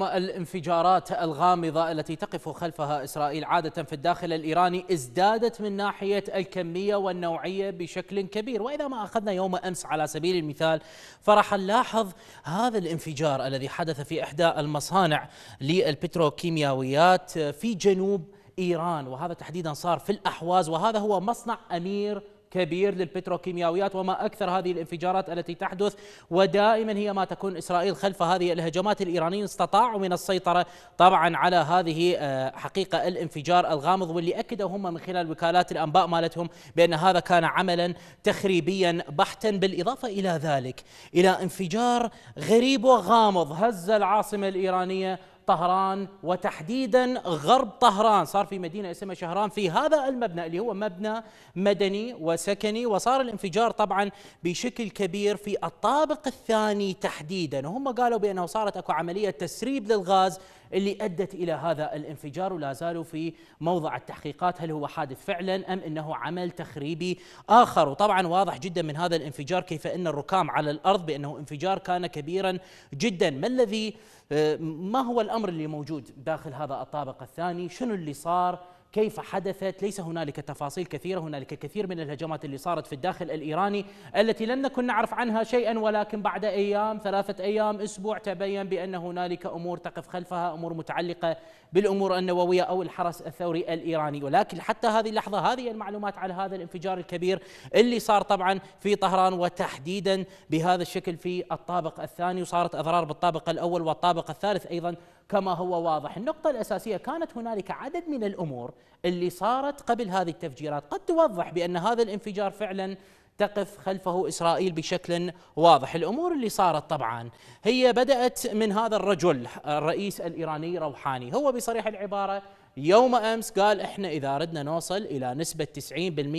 الانفجارات الغامضة التي تقف خلفها إسرائيل عادة في الداخل الإيراني ازدادت من ناحية الكمية والنوعية بشكل كبير وإذا ما أخذنا يوم أمس على سبيل المثال فرح نلاحظ هذا الانفجار الذي حدث في إحدى المصانع للبتروكيماويات في جنوب إيران وهذا تحديدا صار في الأحواز وهذا هو مصنع أمير كبير للبتروكيماويات وما أكثر هذه الانفجارات التي تحدث ودائما هي ما تكون إسرائيل خلف هذه الهجمات الإيرانيين استطاعوا من السيطرة طبعا على هذه آه، حقيقة الانفجار الغامض واللي أكدوا هم من خلال وكالات الأنباء مالتهم بأن هذا كان عملا تخريبيا بحتا بالإضافة إلى ذلك إلى انفجار غريب وغامض هز العاصمة الإيرانية طهران وتحديدا غرب طهران صار في مدينة اسمها شهران في هذا المبنى اللي هو مبنى مدني وسكني وصار الانفجار طبعا بشكل كبير في الطابق الثاني تحديدا وهم قالوا بأنه صارت أكو عملية تسريب للغاز اللي أدت إلى هذا الانفجار ولا زالوا في موضع التحقيقات هل هو حادث فعلا أم أنه عمل تخريبي آخر وطبعا واضح جدا من هذا الانفجار كيف أن الركام على الأرض بأنه انفجار كان كبيرا جدا ما الذي آه، ما هو الأمر اللي موجود داخل هذا الطابق الثاني شنو اللي صار كيف حدثت ليس هنالك تفاصيل كثيرة هنالك كثير من الهجمات اللي صارت في الداخل الإيراني التي لم نكن نعرف عنها شيئا ولكن بعد أيام ثلاثة أيام أسبوع تبين بأن هنالك أمور تقف خلفها أمور متعلقة بالأمور النووية أو الحرس الثوري الإيراني ولكن حتى هذه اللحظة هذه المعلومات على هذا الانفجار الكبير اللي صار طبعا في طهران وتحديدا بهذا الشكل في الطابق الثاني وصارت أضرار بالطابق الأول والطابق الثالث أيضا كما هو واضح النقطة الأساسية كانت هنالك عدد من الأمور اللي صارت قبل هذه التفجيرات قد توضح بأن هذا الانفجار فعلا تقف خلفه اسرائيل بشكل واضح، الامور اللي صارت طبعا هي بدات من هذا الرجل الرئيس الايراني روحاني، هو بصريح العباره يوم أمس قال إحنا إذا أردنا نوصل إلى نسبة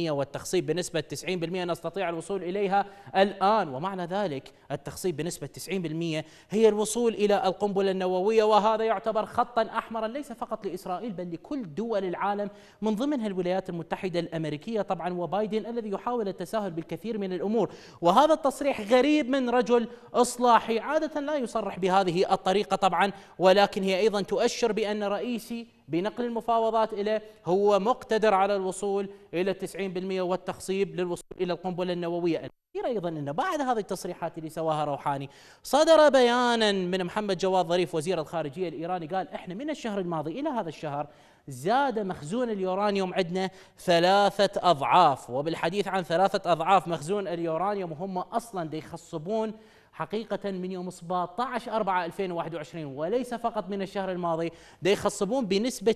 90% والتخصيب بنسبة 90% نستطيع الوصول إليها الآن ومعنى ذلك التخصيب بنسبة 90% هي الوصول إلى القنبلة النووية وهذا يعتبر خطا أحمرا ليس فقط لإسرائيل بل لكل دول العالم من ضمنها الولايات المتحدة الأمريكية طبعا وبايدن الذي يحاول التساهل بالكثير من الأمور وهذا التصريح غريب من رجل إصلاحي عادة لا يصرح بهذه الطريقة طبعا ولكن هي أيضا تؤشر بأن رئيسي بنقل المفاوضات إليه هو مقتدر على الوصول إلى 90% والتخصيب للوصول إلى القنبلة النووية الأخيرة أيضا أن بعد هذه التصريحات اللي سواها روحاني صدر بيانا من محمد جواد ظريف وزير الخارجية الإيراني قال إحنا من الشهر الماضي إلى هذا الشهر زاد مخزون اليورانيوم عندنا ثلاثة أضعاف وبالحديث عن ثلاثة أضعاف مخزون اليورانيوم هم أصلا يخصبون حقيقة من يوم 17 4 2021 وليس فقط من الشهر الماضي دا يخصبون بنسبة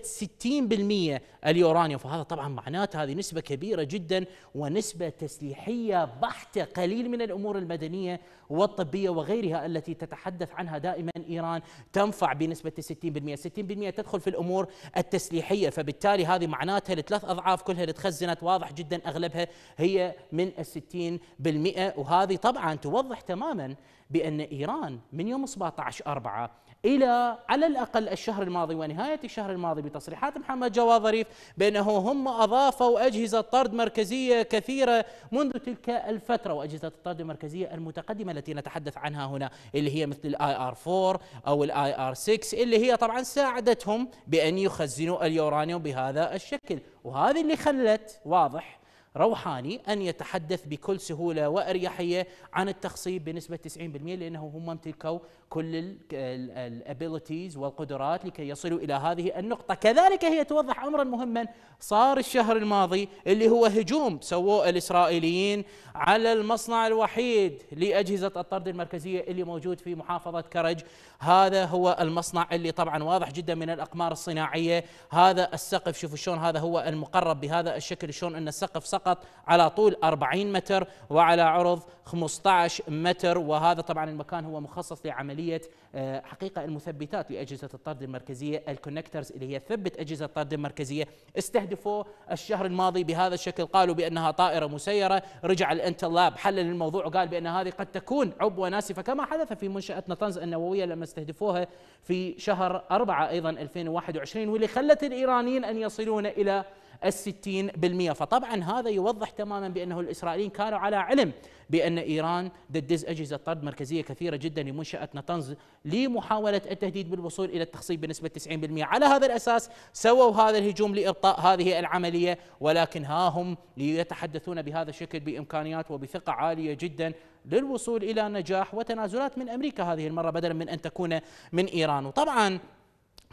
60% اليورانيوم فهذا طبعا معناته هذه نسبة كبيرة جدا ونسبة تسليحية بحتة قليل من الأمور المدنية والطبية وغيرها التي تتحدث عنها دائما إيران تنفع بنسبة 60% 60% تدخل في الأمور التسليحية فبالتالي هذه معناتها لثلاث أضعاف كلها اللي تخزنت واضح جدا أغلبها هي من الستين بالمئة وهذه طبعا توضح تماما بأن إيران من يوم 17 أربعة إلى على الأقل الشهر الماضي ونهاية الشهر الماضي بتصريحات محمد جواد ظريف بأنه هم أضافوا أجهزة طرد مركزية كثيرة منذ تلك الفترة وأجهزة الطرد المركزية المتقدمة التي نتحدث عنها هنا اللي هي مثل الاي ار 4 أو الاي ار 6 اللي هي طبعا ساعدتهم بأن يخزنوا اليورانيوم بهذا الشكل وهذه اللي خلت واضح روحاني أن يتحدث بكل سهولة وأريحية عن التخصيب بنسبة 90% لأنه هم امتلكوا كل الابيلتيز والقدرات لكي يصلوا إلى هذه النقطة كذلك هي توضح أمرا مهما صار الشهر الماضي اللي هو هجوم سووه الإسرائيليين على المصنع الوحيد لأجهزة الطرد المركزية اللي موجود في محافظة كرج هذا هو المصنع اللي طبعا واضح جدا من الأقمار الصناعية هذا السقف شوفوا شلون هذا هو المقرب بهذا الشكل شلون أن السقف سقف فقط على طول 40 متر وعلى عرض 15 متر وهذا طبعا المكان هو مخصص لعملية آه، حقيقة المثبتات لأجهزة الطرد المركزية الكونكترز اللي هي تثبت أجهزة الطرد المركزية استهدفوا الشهر الماضي بهذا الشكل قالوا بأنها طائرة مسيرة رجع الانتل لاب حلل الموضوع وقال بأن هذه قد تكون عبوة ناسفة كما حدث في منشأة نطنز النووية لما استهدفوها في شهر 4 أيضا 2021 واللي خلت الإيرانيين أن يصلون إلى الستين بالمئة فطبعا هذا يوضح تماما بأنه الإسرائيليين كانوا على علم بأن إيران تدز أجهزة طرد مركزية كثيرة جدا لمنشأة نطنز لمحاولة التهديد بالوصول إلى التخصيب بنسبة 90% على هذا الأساس سووا هذا الهجوم لإبطاء هذه العملية ولكن ها هم يتحدثون بهذا الشكل بإمكانيات وبثقة عالية جدا للوصول إلى نجاح وتنازلات من أمريكا هذه المرة بدلا من أن تكون من إيران وطبعا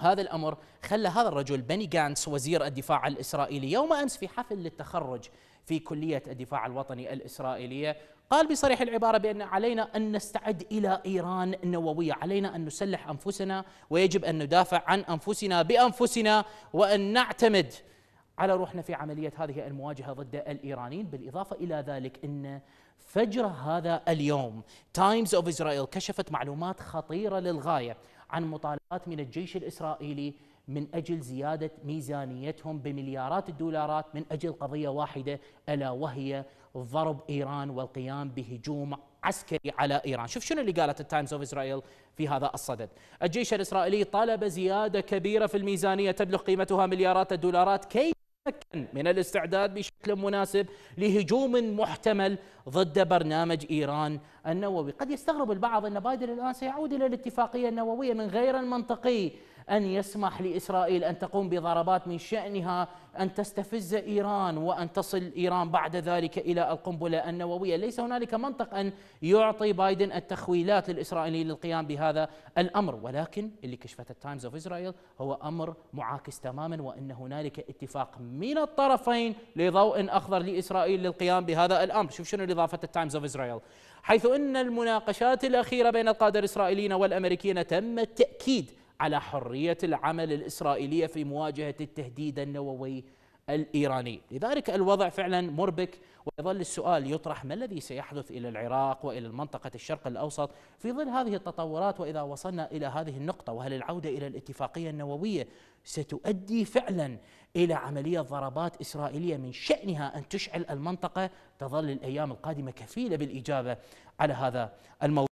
هذا الامر خلى هذا الرجل بني جانس وزير الدفاع الاسرائيلي يوم امس في حفل للتخرج في كليه الدفاع الوطني الاسرائيليه قال بصريح العباره بان علينا ان نستعد الى ايران نوويه، علينا ان نسلح انفسنا ويجب ان ندافع عن انفسنا بانفسنا وان نعتمد على روحنا في عمليه هذه المواجهه ضد الايرانيين، بالاضافه الى ذلك ان فجر هذا اليوم تايمز اوف اسرائيل كشفت معلومات خطيره للغايه عن مطالبات من الجيش الإسرائيلي من أجل زيادة ميزانيتهم بمليارات الدولارات من أجل قضية واحدة ألا وهي ضرب إيران والقيام بهجوم عسكري على إيران شوف شنو اللي قالت التايمز أوف إسرائيل في هذا الصدد الجيش الإسرائيلي طلب زيادة كبيرة في الميزانية تبلغ قيمتها مليارات الدولارات كي تمكن من الاستعداد بشكل مناسب لهجوم محتمل ضد برنامج ايران النووي، قد يستغرب البعض ان بايدن الان سيعود الى الاتفاقيه النوويه من غير المنطقي أن يسمح لإسرائيل أن تقوم بضربات من شأنها أن تستفز إيران وأن تصل إيران بعد ذلك إلى القنبلة النووية ليس هنالك منطق أن يعطي بايدن التخويلات للإسرائيليين للقيام بهذا الأمر ولكن اللي كشفته تايمز أوف إسرائيل هو أمر معاكس تماما وأن هنالك اتفاق من الطرفين لضوء أخضر لإسرائيل للقيام بهذا الأمر شوف شنو إضافة التايمز أوف إسرائيل حيث أن المناقشات الأخيرة بين القادة الإسرائيليين والأمريكيين تم التأكيد على حرية العمل الإسرائيلية في مواجهة التهديد النووي الإيراني لذلك الوضع فعلا مربك ويظل السؤال يطرح ما الذي سيحدث إلى العراق وإلى المنطقة الشرق الأوسط في ظل هذه التطورات وإذا وصلنا إلى هذه النقطة وهل العودة إلى الاتفاقية النووية ستؤدي فعلا إلى عملية ضربات إسرائيلية من شأنها أن تشعل المنطقة تظل الأيام القادمة كفيلة بالإجابة على هذا الموضوع